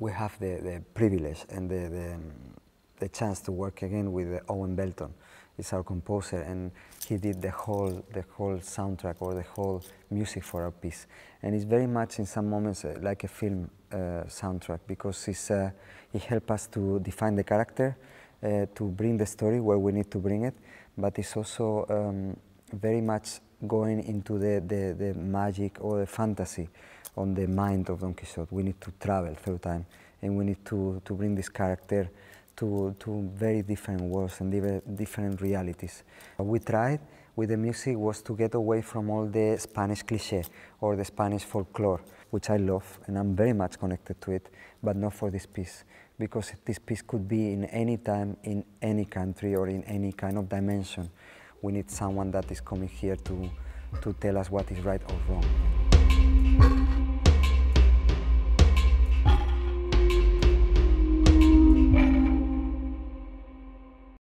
We have the, the privilege and the, the, the, chance to work again with Owen Belton. He's our composer and he did the whole, the whole soundtrack or the whole music for our piece. And it's very much in some moments uh, like a film uh, soundtrack because it's, uh, it helps us to define the character, uh, to bring the story where we need to bring it, but it's also um, very much going into the, the, the magic or the fantasy on the mind of Don Quixote. We need to travel through time and we need to, to bring this character to, to very different worlds and different realities. We tried with the music was to get away from all the Spanish cliche or the Spanish folklore, which I love and I'm very much connected to it, but not for this piece, because this piece could be in any time, in any country or in any kind of dimension we need someone that is coming here to, to tell us what is right or wrong.